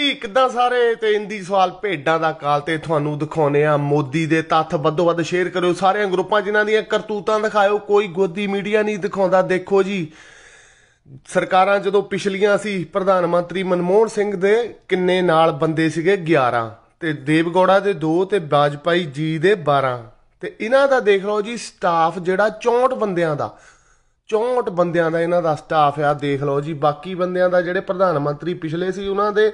ਕੀ ਕਿੱਦਾਂ ਸਾਰੇ ਤੇ ਇੰਦੀ ਸਵਾਲ ਭੇਡਾਂ ਦਾ ਕਾਲ ਤੇ ਤੁਹਾਨੂੰ ਦਿਖਾਉਨੇ ਆ ਮੋਦੀ ਦੇ ਤੱਥ ਵੱਧੋ ਵੱਧ ਸ਼ੇਅਰ ਕਰਿਓ ਸਾਰਿਆਂ ਗਰੁੱਪਾਂ ਜਿਨ੍ਹਾਂ ਦੀਆਂ ਕਰਤੂਤਾਂ ਦਿਖਾਇਓ ਕੋਈ ਗੋਦੀ ਮੀਡੀਆ ਨਹੀਂ ਦਿਖਾਉਂਦਾ ਦੇਖੋ ਜੀ ਸਰਕਾਰਾਂ ਜਦੋਂ ਪਿਛਲੀਆਂ ਸੀ ਪ੍ਰਧਾਨ ਮੰਤਰੀ ਮਨਮੋਹਨ ਸਿੰਘ ਦੇ ਕਿੰਨੇ ਨਾਲ ਬੰਦੇ ਸੀਗੇ 11 ਤੇ ਦੇਵਗੌੜਾ ਦੇ 2 ਤੇ ਬਾਜਪਾਈ ਜੀ ਦੇ 12 ਤੇ ਇਹਨਾਂ ਦਾ ਦੇਖ ਲਓ ਜੀ ਸਟਾਫ ਜਿਹੜਾ 64 ਬੰਦਿਆਂ ਦਾ 64 ਬੰਦਿਆਂ ਦਾ ਇਹਨਾਂ ਦਾ ਸਟਾਫ ਆ ਦੇਖ ਲਓ ਜੀ ਬਾਕੀ ਬੰਦਿਆਂ ਦਾ ਜਿਹੜੇ ਪ੍ਰਧਾਨ ਮੰਤਰੀ ਪਿਛਲੇ ਸੀ ਉਹਨਾਂ ਦੇ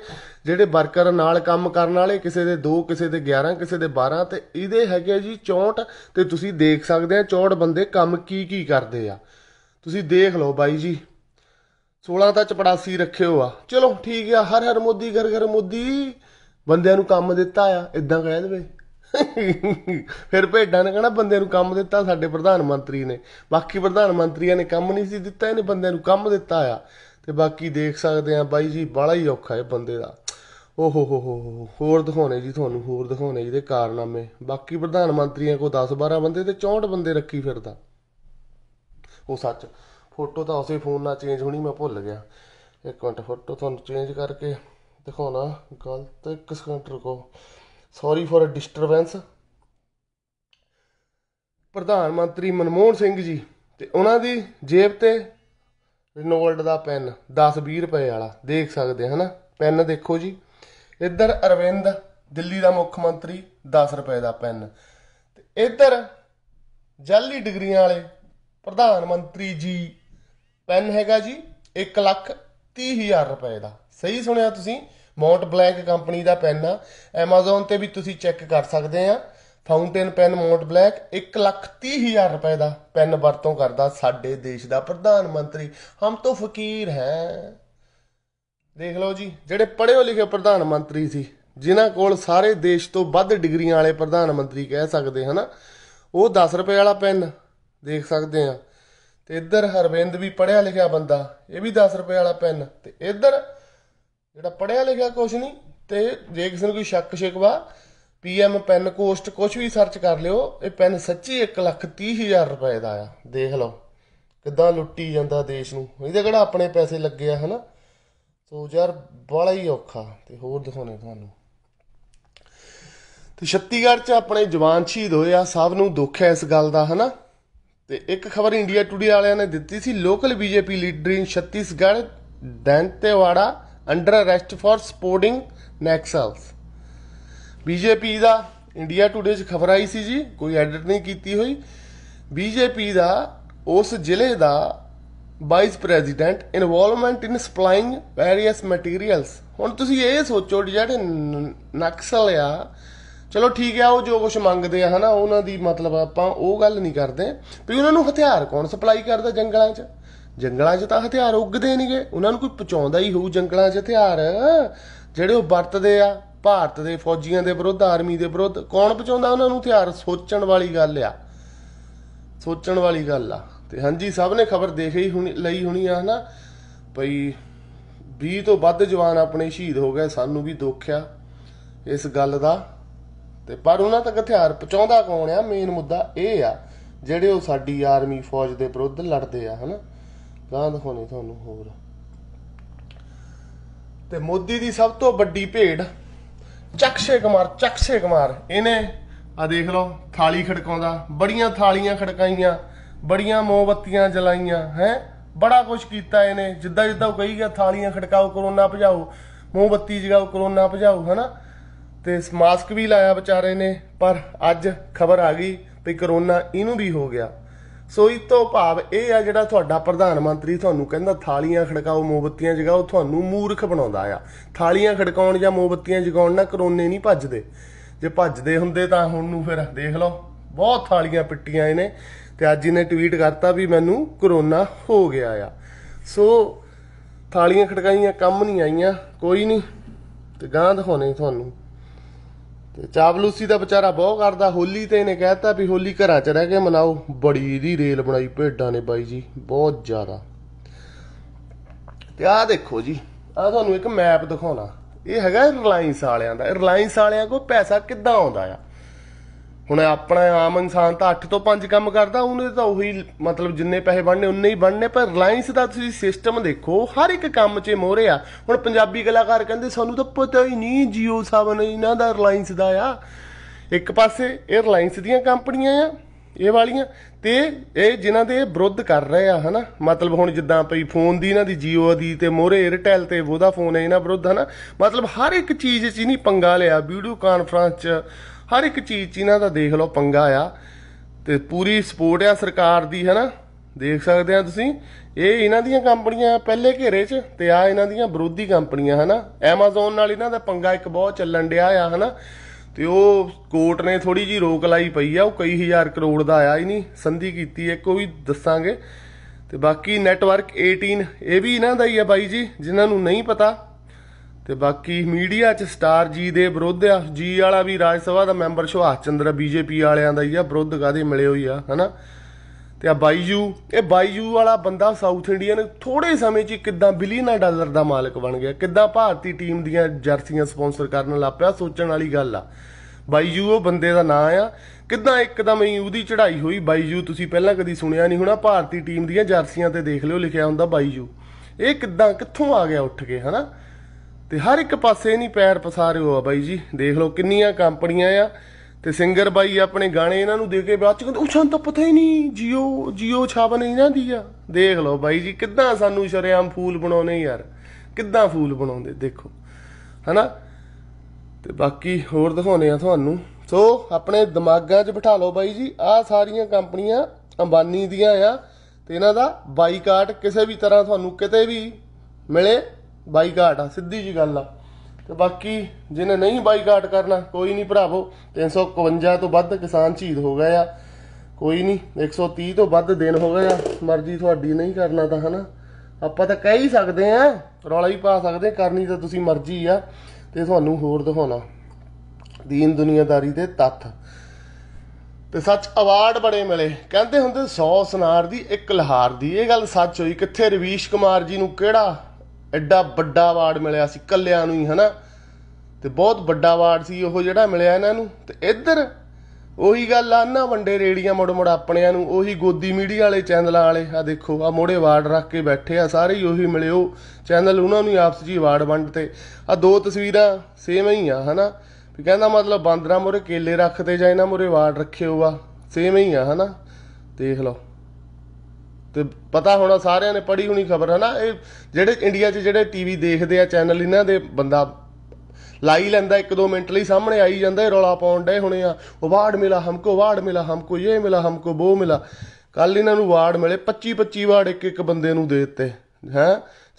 ਜਿਹੜੇ ਵਰਕਰ ਨਾਲ ਕੰਮ ਕਰਨ ਵਾਲੇ ਕਿਸੇ ਦੇ 2 ਕਿਸੇ ਦੇ 11 ਕਿਸੇ ਦੇ 12 ਤੇ ਇਹਦੇ ਹੈਗੇ ਜੀ 64 ਤੇ ਤੁਸੀਂ ਦੇਖ ਸਕਦੇ ਆ 64 ਬੰਦੇ ਕੰਮ ਕੀ ਕੀ ਕਰਦੇ ਆ ਤੁਸੀਂ ਦੇਖ ਲਓ ਬਾਈ ਜੀ 16 ਤਾਂ 84 ਰੱਖਿਓ ਆ ਚਲੋ ਠੀਕ ਆ ਹਰ ਹਰ ਮੋਦੀ ਘਰ ਘਰ ਮੋਦੀ ਬੰਦਿਆਂ ਨੂੰ ਕੰਮ ਦਿੱਤਾ ਆ ਇਦਾਂ ਕਹਿ ਦੇਵੇ ਫਿਰ ਭੇਡਾਂ ਨੇ ਕਹਣਾ ਬੰਦੇ ਨੂੰ ਕੰਮ ਦਿੱਤਾ ਸਾਡੇ ਪ੍ਰਧਾਨ ਮੰਤਰੀ ਨੇ ਬਾਕੀ ਪ੍ਰਧਾਨ ਮੰਤਰੀਆਂ ਨੇ ਕੰਮ ਨਹੀਂ ਸੀ ਦਿੱਤਾ ਇਹਨੇ ਬੰਦੇ ਨੂੰ ਕੰਮ ਦਿੱਤਾ ਆ ਤੇ ਬਾਕੀ ਦੇਖ ਸਕਦੇ ਆ ਬਾਈ ਜੀ ਬੜਾ ਹੀ ਔਖਾ ਹੈ ਬੰਦੇ ਦਾ ਓ ਹੋ ਹੋ ਹੋ ਹੋਰ ਦਿਖਾਉਣੇ ਜੀ ਤੁਹਾਨੂੰ ਹੋਰ ਦਿਖਾਉਣੇ ਦੇ ਕਾਰਨਾਮੇ ਬਾਕੀ ਪ੍ਰਧਾਨ ਮੰਤਰੀਆਂ ਕੋ 10 12 ਬੰਦੇ ਤੇ 64 ਬੰਦੇ ਰੱਖੀ ਫਿਰਦਾ ਉਹ ਸੱਚ ਫੋਟੋ ਤਾਂ ਉਸੇ ਫੋਨ ਨਾਲ ਚੇਂਜ ਹੋਣੀ ਮੈਂ ਭੁੱਲ ਗਿਆ ਇੱਕ ਮਿੰਟ ਫੋਟੋ ਤੁਹਾਨੂੰ ਚੇਂਜ ਕਰਕੇ ਦਿਖਾਉਣਾ ਗਲਤ ਇੱਕ ਸਕਿੰਟ ਰੁਕੋ ਸੌਰੀ ਫॉर ਅ ਡਿਸਟਰਬੈਂਸ ਪ੍ਰਧਾਨ ਮੰਤਰੀ ਮਨਮੋਹਨ ਸਿੰਘ ਜੀ ਤੇ ਉਹਨਾਂ ਦੀ ਜੇਬ ਤੇ ਰਿਨੋਲਡ ਦਾ ਪੈਨ 10 20 ਰੁਪਏ ਵਾਲਾ ਦੇਖ ਸਕਦੇ ਹਨਾ ਪੈਨ ਦੇਖੋ ਜੀ ਇੱਧਰ ਅਰਵਿੰਦ ਦਿੱਲੀ ਦਾ ਮੁੱਖ ਮੰਤਰੀ 10 ਰੁਪਏ ਦਾ ਪੈਨ ਤੇ ਇੱਧਰ ਜਾਲੀ ਡਿਗਰੀਆਂ ਵਾਲੇ ਪ੍ਰਧਾਨ ਮੰਤਰੀ ਜੀ ਪੈਨ ਹੈਗਾ ਜੀ 1 ਲੱਖ 30000 ਰੁਪਏ ਦਾ ਸਹੀ ਸੁਣਿਆ ਤੁਸੀਂ ਮੌਂਟ ਬਲੈਕ ਕੰਪਨੀ ਦਾ ਪੈਨ ਆ Amazon ਤੇ ਵੀ ਤੁਸੀਂ ਚੈੱਕ ਕਰ ਸਕਦੇ ਆ ਫਾਊਂਟੇਨ ਪੈਨ ਮੌਂਟ ਬਲੈਕ 130000 ਰੁਪਏ ਦਾ ਪੈਨ ਵਰਤੋਂ ਕਰਦਾ ਸਾਡੇ ਦੇਸ਼ ਦਾ ਪ੍ਰਧਾਨ ਮੰਤਰੀ ਹਮ ਤੋ ਫਕੀਰ ਹੈ ਦੇਖ ਲਓ ਜੀ ਜਿਹੜੇ ਪੜ੍ਹੇ ਲਿਖੇ ਪ੍ਰਧਾਨ ਮੰਤਰੀ ਸੀ ਜਿਨ੍ਹਾਂ ਕੋਲ ਸਾਰੇ ਦੇਸ਼ ਤੋਂ ਵੱਧ ਡਿਗਰੀਆਂ ਵਾਲੇ ਪ੍ਰਧਾਨ ਮੰਤਰੀ ਕਹਿ ਸਕਦੇ ਹਨਾ ਉਹ 10 ਰੁਪਏ ਵਾਲਾ ਪੈਨ ਦੇਖ ਸਕਦੇ ਆ ਤੇ ਇੱਧਰ ਹਰਵਿੰਦ ਵੀ ਪੜ੍ਹਿਆ ਲਿਖਿਆ ਬੰਦਾ ਇਹ ਵੀ 10 ਰੁਪਏ ਵਾਲਾ ਪੈਨ ਤੇ ਇੱਧਰ ਜਿਹੜਾ ਪੜਿਆ ਲਿਖਿਆ ਕੁਛ ਨਹੀਂ ਤੇ ਜੇ ਕਿਸੇ ਨੂੰ ਕੋਈ ਸ਼ੱਕ ਸ਼ਿਕਵਾ ਪੀਐਮ ਪੈਨ ਕੋਸਟ ਕੁਝ ਵੀ ਸਰਚ ਕਰ ਲਿਓ ਇਹ ਪੈਨ ਸੱਚੀ 130000 ਰੁਪਏ ਦਾ ਆ ਦੇਖ ਲਓ ਕਿੱਦਾਂ ਲੁੱਟੀ ਜਾਂਦਾ ਦੇਸ਼ ਨੂੰ ਇਹਦੇ ਕਿਹੜਾ ਆਪਣੇ ਪੈਸੇ ਲੱਗੇ ਆ ਹਨਾ ਸੋ ਯਾਰ ਬੜਾ ਹੀ ਔਖਾ ਤੇ ਹੋਰ ਦਿਖਾਉਣੇ ਤੁਹਾਨੂੰ ਤੇ ਛੱਤੀਗੜ੍ਹ 'ਚ ਆਪਣੇ ਜਵਾਨ ਸ਼ਹੀਦ ਹੋਏ ਆ ਸਭ ਨੂੰ ਦੁੱਖ ਹੈ ਇਸ ਗੱਲ ਦਾ ਹਨਾ ਤੇ ਇੱਕ ਖਬਰ ਇੰਡੀਆ ਟੁਡੇ ਵਾਲਿਆਂ ਨੇ ਦਿੱਤੀ ਸੀ local BJP leader in Chhattisgarh Dantewada under arrest for supporting Naxals BJP ਦਾ ਇੰਡੀਆ ਟੂਡੇ 'ਚ ਖਬਰ ਆਈ ਸੀ ਜੀ ਕੋਈ ਐਡਿਟ ਨਹੀਂ ਕੀਤੀ ਹੋਈ ਬੀਜੇਪੀ ਦਾ ਉਸ ਜ਼ਿਲ੍ਹੇ ਦਾ vice president involvement in supplying various materials ਹੁਣ ਤੁਸੀਂ ਇਹ ਸੋਚੋ ਜਿਹੜੇ ਨਕਸਲ ਆ ਚਲੋ ਠੀਕ ਆ ਉਹ ਜੋ ਕੁਝ ਮੰਗਦੇ ਆ ਹਨਾ ਉਹਨਾਂ ਦੀ ਮਤਲਬ ਆਪਾਂ ਉਹ ਗੱਲ ਨਹੀਂ ਕਰਦੇ ਵੀ ਉਹਨਾਂ ਨੂੰ ਹਥਿਆਰ ਕੌਣ ਸਪਲਾਈ ਕਰਦਾ ਜੰਗਲਾਂ 'ਚ ਜੰਗਲਾਂ 'ਚ ਤਾਂ ਹਥਿਆਰ ਉੱਗਦੇ ਨਹੀਂਗੇ ਉਹਨਾਂ ਨੂੰ ਕੋਈ ਪਹੁੰਚਾਉਂਦਾ ਹੀ ਹੋਊ ਜੰਗਲਾਂ 'ਚ ਹਥਿਆਰ ਜਿਹੜੇ ਉਹ ਵਰਤਦੇ ਆ ਭਾਰਤ ਦੇ ਫੌਜੀਆਂ ਦੇ ਵਿਰੁੱਧ ਆਰਮੀ ਦੇ ਵਿਰੁੱਧ ਕੌਣ ਪਹੁੰਚਾਉਂਦਾ ਉਹਨਾਂ ਨੂੰ ਹਥਿਆਰ ਸੋਚਣ ਵਾਲੀ ਗੱਲ ਆ ਸੋਚਣ ਵਾਲੀ ਗੱਲ ਆ ਤੇ ਹਾਂਜੀ ਸਭ ਨੇ ਖਬਰ ਦੇਖ ਹੀ ਹੁਣੀ ਲਈ ਹੁਣੀ ਆ ਹਨਾ ਭਈ 20 ਤੋਂ ਵੱਧ ਜਵਾਨ ਆਪਣੇ ਸ਼ਹੀਦ ਹੋ ਗਏ ਸਾਨੂੰ ਵੀ ਦੁੱਖ ਆ ਇਸ ਗੱਲ ਦਾ ਤੇ ਪਰ ਉਹਨਾਂ ਤੱਕ ਹਥਿਆਰ ਪਹੁੰਚਾਉਂਦਾ ਕੌਣ ਆ ਮੇਨ ਮੁੱਦਾ ਇਹ ਆ ਜਿਹੜੇ ਉਹ ਸਾਡੀ ਆਰਮੀ ਫੌਜ ਦੇ ਵਿਰੁੱਧ ਲੜਦੇ ਆ ਹਨਾ ਗਾਂ ਦਿਖਾਉਣੀ ਤੁਹਾਨੂੰ ਹੋਰ ਤੇ ਮੋਦੀ ਦੀ ਸਭ ਤੋਂ ਵੱਡੀ ਭੇਡ ਚਕਸ਼ੇ ਕੁਮਾਰ ਚਕਸ਼ੇ ਕੁਮਾਰ ਇਹਨੇ ਆ ਦੇਖ ਲਓ ਥਾਲੀ ਖੜਕਾਉਂਦਾ ਬੜੀਆਂ ਥਾਲੀਆਂ ਖੜਕਾਈਆਂ ਬੜੀਆਂ ਮੋਮਬੱਤੀਆਂ ਜਲਾਈਆਂ ਹੈ ਬੜਾ ਕੁਝ ਕੀਤਾ ਇਹਨੇ ਜਿੱਦਾਂ ਜਿੱਦਾਂ ਉਹ ਕਹੀ ਗਿਆ ਥਾਲੀਆਂ ਖੜਕਾਓ ਕਰੋਨਾ ਭਜਾਓ ਮੋਮਬੱਤੀ ਜਗਾਓ ਕਰੋਨਾ ਭਜਾਓ ਹਨਾ ਤੇ ਮਾਸਕ ਵੀ ਲਾਇਆ ਵਿਚਾਰੇ ਨੇ ਪਰ ਅੱਜ ਖਬਰ ਆ ਗਈ ਵੀ ਕਰੋਨਾ ਇਹਨੂੰ ਵੀ ਹੋ ਗਿਆ ਸੋਈ ਤੋਂ ਭਾਵ ਇਹ ਆ ਜਿਹੜਾ ਤੁਹਾਡਾ ਪ੍ਰਧਾਨ ਮੰਤਰੀ ਤੁਹਾਨੂੰ ਕਹਿੰਦਾ ਥਾਲੀਆਂ ਖੜਕਾਓ ਮੋਮਬੱਤੀਆਂ ਜਗਾਓ ਤੁਹਾਨੂੰ ਮੂਰਖ ਬਣਾਉਂਦਾ ਆ ਥਾਲੀਆਂ ਖੜਕਾਉਣ ਜਾਂ ਮੋਮਬੱਤੀਆਂ ਜਗਾਉਣ ਨਾਲ ਕਰੋਨੇ ਨਹੀਂ ਭੱਜਦੇ ਜੇ ਭੱਜਦੇ ਹੁੰਦੇ ਤਾਂ ਹੁਣ ਨੂੰ ਫਿਰ ਦੇਖ ਲਓ ਬਹੁਤ ਥਾਲੀਆਂ ਪਿੱਟੀਆਂ ਇਹਨੇ ਤੇ ਅੱਜ ਇਹਨੇ ਟਵੀਟ ਕਰਤਾ ਵੀ ਮੈਨੂੰ ਕਰੋਨਾ ਹੋ ਗਿਆ ਆ ਸੋ ਥਾਲੀਆਂ ਖੜਕਾਈਆਂ ਕੰਮ ਨਹੀਂ ਆਈਆਂ ਕੋਈ ਨਹੀਂ ਤੇ ਗਾਂ ਦਿਖਾਉਣੇ ਤੁਹਾਨੂੰ ਤੇ ਚਾਬਲੂਸੀ ਦਾ ਵਿਚਾਰਾ ਬਹੁਤ ਕਰਦਾ ਹੋਲੀ ਤੇ ਇਹਨੇ ਕਹਿਤਾ ਵੀ ਹੋਲੀ ਘਰਾਂ 'ਚ ਰਹਿ ਕੇ ਮਨਾਓ ਬੜੀ ਦੀ ਰੇਲ ਬਣਾਈ ਭੇਡਾਂ ਨੇ ਬਾਈ ਜੀ ਬਹੁਤ ਜ਼ਿਆਦਾ ਤੇ ਆਹ ਦੇਖੋ ਜੀ ਆ ਤੁਹਾਨੂੰ ਇੱਕ ਮੈਪ ਦਿਖਾਉਣਾ ਇਹ ਹੈਗਾ ਰਿਲਾਇੰਸ ਵਾਲਿਆਂ ਦਾ ਰਿਲਾਇੰਸ ਵਾਲਿਆਂ ਕੋ ਪੈਸਾ ਕਿੱਦਾਂ ਆਉਂਦਾ ਆ ਹੁਣ ਆਪਣਾ ਆਮ ਇਨਸਾਨ ਤਾਂ 8 ਤੋਂ 5 ਕੰਮ ਕਰਦਾ ਉਹਨੇ ਤਾਂ ਉਹੀ ਮਤਲਬ ਜਿੰਨੇ ਪੈਸੇ ਬਣਨੇ ਉਨੇ ਹੀ ਬਣਨੇ ਪਰ ਰਿਲਾਇੰਸ ਦਾ ਤੁਸੀਂ ਸਿਸਟਮ ਦੇਖੋ ਹਰ ਇੱਕ ਕੰਮ 'ਚ ਮੋਹਰੇ ਆ ਹੁਣ ਪੰਜਾਬੀ ਕਲਾਕਾਰ ਕਹਿੰਦੇ ਸਾਨੂੰ ਤਾਂ ਪਤਾ ਹੀ ਨਹੀਂ ਜੀਓ ਸਾਹਿਬ ਨੇ ਇਹਨਾਂ ਦਾ ਰਿਲਾਇੰਸ ਦਾ ਆ ਇੱਕ ਪਾਸੇ ਇਹ ਰਿਲਾਇੰਸ ਦੀਆਂ ਕੰਪਨੀਆਂ ਆ ਇਹ ਵਾਲੀਆਂ ਤੇ ਇਹ ਜਿਨ੍ਹਾਂ ਦੇ ਵਿਰੁੱਧ ਕਰ ਰਹੇ ਆ ਹਨਾ ਮਤਲਬ ਹੁਣ ਜਿੱਦਾਂ ਪਈ ਫੋਨ ਦੀ ਇਹਨਾਂ ਦੀ ਜੀਓ ਦੀ ਤੇ ਮੋਰੇ Airtel ਤੇ ਵੋਦਾਫੋਨ ਹੈ ਇਹਨਾਂ ਵਿਰੁੱਧ ਹਨਾ ਮਤਲਬ ਹਰ ਇੱਕ ਚੀਜ਼ 'ਚ ਹੀ ਨਹੀਂ ਪੰਗਾ ਲਿਆ ਵੀਡੀਓ ਕਾਨਫਰੰਸ 'ਚ ਹਰ ਇੱਕ ਚੀਜ਼ ਇਹਨਾਂ ਦਾ ਦੇਖ ਲਓ ਪੰਗਾ ਆ ਤੇ ਪੂਰੀ ਸਪੋਰਟ ਆ ਸਰਕਾਰ ਦੀ ਹੈਨਾ ਦੇਖ ਸਕਦੇ ਆ ਤੁਸੀਂ ਇਹ ਇਹਨਾਂ ਦੀਆਂ ਕੰਪਨੀਆਂ ਪਹਿਲੇ ਘੇਰੇ 'ਚ ਤੇ ਆ ਇਹਨਾਂ ਦੀਆਂ ਵਿਰੋਧੀ ਕੰਪਨੀਆਂ ਹਨਾ Amazon ਨਾਲ ਇਹਨਾਂ ਦਾ ਪੰਗਾ ਇੱਕ ਬਹੁਤ ਚੱਲਣ ਡਿਆ ਆ ਹਨਾ ਤੇ ਉਹ ਕੋਰਟ ਨੇ ਥੋੜੀ ਜੀ ਰੋਕ ਲਾਈ ਪਈ ਆ ਉਹ ਕਈ ਹਜ਼ਾਰ ਕਰੋੜ ਦਾ ਆਇਆ ਹੀ ਨਹੀਂ ਸੰਧੀ ਕੀਤੀ ਹੈ ਕੋਈ ਦੱਸਾਂਗੇ ਤੇ ਬਾਕੀ ਨੈਟਵਰਕ 18 ਇਹ ਵੀ ਇਹਨਾਂ ਦਾ ਹੀ ਆ ਬਾਈ ਜੀ ਜਿਨ੍ਹਾਂ ਨੂੰ ਨਹੀਂ ਪਤਾ ਤੇ ਬਾਕੀ ਮੀਡੀਆ 'ਚ ਸਟਾਰ ਜੀ ਦੇ ਵਿਰੁੱਧ ਆ ਜੀ ਵਾਲਾ ਵੀ ਰਾਜ ਸਭਾ ਦਾ ਮੈਂਬਰ ਸੁਹਾਸ ਚੰਦਰ ਬੀਜੇਪੀ ਵਾਲਿਆਂ ਦਾ ਹੀ ਆ ਵਿਰੁੱਧ ਕਾਦੇ ਮਿਲੇ ਹੋਈ ਆ ਹਨਾ ਤੇ ਆ ਬਾਈਜੂ ਇਹ ਬਾਈਜੂ ਵਾਲਾ ਬੰਦਾ ਸਾਊਥ ਇੰਡੀਅਨ ਥੋੜੇ ਸਮੇਂ 'ਚ ਕਿਦਾਂ ਬਿਲੀਅਨ ਡਾਲਰ ਦਾ ਮਾਲਕ ਬਣ ਗਿਆ ਕਿਦਾਂ ਭਾਰਤੀ ਟੀਮ ਦੀਆਂ ਜਰਸੀਆਂ ਸਪਾਂਸਰ ਕਰਨ ਲੱਗ ਪਿਆ ਸੋਚਣ ਵਾਲੀ ਗੱਲ ਆ ਬਾਈਜੂ ਉਹ ਬੰਦੇ ਦਾ ਨਾਂ ਆ ਕਿਦਾਂ ਇੱਕਦਮ ਹੀ ਉਹਦੀ ਚੜ੍ਹਾਈ ਹੋਈ ਬਾਈਜੂ ਤੁਸੀਂ ਪਹਿਲਾਂ ਕਦੀ ਸੁਣਿਆ ਨਹੀਂ ਹੋਣਾ ਭਾਰਤੀ ਟੀਮ ਦੀਆਂ ਜਰਸੀਆਂ ਤੇ ਦੇਖ ਲਿਓ ਲਿਖਿਆ ਹੁੰਦਾ ਬਾਈਜੂ ਇਹ ਕਿਦਾਂ ਕਿੱਥੋਂ ਆ ਗਿਆ ਉੱਠ ਕੇ ਹਨਾ ਤੇ ਹਰ ਇੱਕ ਪਾਸੇ ਨਹੀਂ ਪੈਰ ਹੋ ਆ ਬਾਈ ਜੀ ਦੇਖ ਲਓ ਕਿੰਨੀਆਂ ਕੰਪਨੀਆਂ ਆ ਤੇ ਸਿੰਗਰ ਬਾਈ ਆਪਣੇ ਗਾਣੇ ਇਹਨਾਂ ਨੂੰ ਦੇ ਕੇ ਬਾਅਦ ਚ ਕਹਿੰਦੇ ਉਹ ਸਾਨੂੰ ਤਾਂ ਪਤਾ ਹੀ ਨਹੀਂ ਜੀਓ ਜੀਓ ਛਾਪ ਨਹੀਂ ਨਾ ਆ ਦੇਖ ਲਓ ਬਾਈ ਜੀ ਕਿੱਦਾਂ ਸਾਨੂੰ ਸ਼ਰਿਆਮ ਫੂਲ ਬਣਾਉਨੇ ਯਾਰ ਕਿੱਦਾਂ ਫੂਲ ਬਣਾਉਂਦੇ ਦੇਖੋ ਹਨਾ ਤੇ ਬਾਕੀ ਹੋਰ ਦਿਖਾਉਨੇ ਆ ਤੁਹਾਨੂੰ ਸੋ ਆਪਣੇ ਦਿਮਾਗਾਂ 'ਚ ਬਿਠਾ ਲਓ ਬਾਈ ਜੀ ਆ ਸਾਰੀਆਂ ਕੰਪਨੀਆਂ ਅੰਬਾਨੀ ਦੀਆਂ ਆ ਤੇ ਇਹਨਾਂ ਦਾ ਬਾਈਕਾਟ ਕਿਸੇ ਵੀ ਤਰ੍ਹਾਂ ਤੁਹਾਨੂੰ ਕਿਤੇ ਵੀ ਮਿਲੇ ਬਾਈਕਾਟ ਆ ਸਿੱਧੀ ਜੀ ਗੱਲ ਆ ਤੇ ਬਾਕੀ ਜਿਹਨੇ ਨਹੀਂ ਬਾਈਕਾਟ ਕਰਨਾ ਕੋਈ ਨਹੀਂ ਭਰਾਵੋ 351 ਤੋਂ ਵੱਧ ਕਿਸਾਨ ਝੀਦ ਹੋ ਗਏ ਆ ਕੋਈ ਨਹੀਂ 130 ਤੋਂ ਵੱਧ ਦਿਨ ਹੋ ਗਏ ਆ ਮਰਜ਼ੀ ਤੁਹਾਡੀ ਨਹੀਂ ਕਰਨਾ ਤਾਂ ਹਨਾ ਆਪਾਂ ਤਾਂ ਕਹਿ ਹੀ ਸਕਦੇ ਆ ਰੌਲਾ ਹੀ ਪਾ ਸਕਦੇ ਕਰਨੀ ਤਾਂ ਤੁਸੀਂ ਮਰਜ਼ੀ ਆ ਤੇ ਤੁਹਾਨੂੰ ਹੋਰ ਦਿਖਾਉਣਾ ਦੀਨ ਦੁਨੀਆਦਾਰੀ ਦੇ ਤੱਥ ਤੇ ਸੱਚ ਅਵਾਰਡ ਬੜੇ ਮਿਲੇ ਕਹਿੰਦੇ ਹੁੰਦੇ 100 ਸਨਾਰ ਦੀ ਇੱਕ ਲਹਾਰ ਦੀ ਇਹ ਗੱਲ ਸੱਚ ਹੋਈ ਕਿੱਥੇ ਰਵੀਸ਼ ਕੁਮਾਰ ਜੀ ਨੂੰ ਕਿਹੜਾ ਐਡਾ ਵੱਡਾ ਅਵਾਰਡ ਮਿਲਿਆ ਸੀ ਕੱਲਿਆਂ ਨੂੰ ਹੀ ਹਨਾ ਤੇ ਬਹੁਤ ਵੱਡਾ ਅਵਾਰਡ ਸੀ ਉਹ ਜਿਹੜਾ ਮਿਲਿਆ ਇਹਨਾਂ ਨੂੰ ਤੇ ਇੱਧਰ ਉਹੀ ਗੱਲ ਆ ਨਾ ਵੰਡੇ ਰੇੜੀਆਂ ਮੋੜ ਮੋੜ ਆਪਣਿਆਂ ਨੂੰ ਉਹੀ ਗੋਦੀ ਮੀਡੀਆ ਵਾਲੇ ਚੈਨਲਾਂ ਵਾਲੇ ਆ ਦੇਖੋ ਆ ਮੋੜੇ ਵਾਰਡ ਰੱਖ ਕੇ ਬੈਠੇ ਆ ਸਾਰੇ ਉਹੀ ਮਿਲੇ ਉਹ ਚੈਨਲ ਉਹਨਾਂ ਨੂੰ ਆਪਸ ਜੀ ਵਾਰਡ ਵੰਡ ਤੇ ਆ ਦੋ ਤਸਵੀਰਾਂ ਸੇਮ ਹੀ ਆ ਹਨਾ ਵੀ ਕਹਿੰਦਾ ਮਤਲਬ ਬਾਂਦਰਾ ਮੋਰੇ ਕੇਲੇ ਰੱਖਦੇ ਜਾਂ ਇਹਨਾਂ ਮੋਰੇ ਵਾਰਡ ਰੱਖੇ ਹੋਆ ਸੇਮ ਹੀ ਆ ਹਨਾ ਦੇਖ ਲਓ ਤੇ ਪਤਾ ਹੋਣਾ ਸਾਰਿਆਂ ਨੇ ਪੜ੍ਹੀ ਹੋਣੀ ਖਬਰ ਹੈ ਨਾ ਇਹ ਜਿਹੜੇ ਇੰਡੀਆ 'ਚ ਜਿਹੜੇ ਟੀਵੀ ਦੇਖਦੇ ਆ ਚੈਨਲ ਇਹਨਾਂ ਦੇ ਬੰਦਾ ਲਾਈ ਲੈਂਦਾ ਇੱਕ ਦੋ ਮਿੰਟ ਲਈ ਸਾਹਮਣੇ ਆਈ ਜਾਂਦਾ ਇਹ ਰੌਲਾ ਪਾਉਣ ਡੇ ਹੁਣੇ ਆ ਅਵਾਰਡ ਮਿਲਾ ਹਮਕੋ ਅਵਾਰਡ ਮਿਲਾ ਹਮਕੋ ਇਹ ਮਿਲਾ ਹਮਕੋ ਉਹ ਮਿਲਾ ਕੱਲ ਇਹਨਾਂ ਨੂੰ ਅਵਾਰਡ ਮਿਲੇ 25 25 ਅਵਾਰਡ ਇੱਕ ਇੱਕ ਬੰਦੇ ਨੂੰ ਦੇ ਦਿੱਤੇ ਹੈ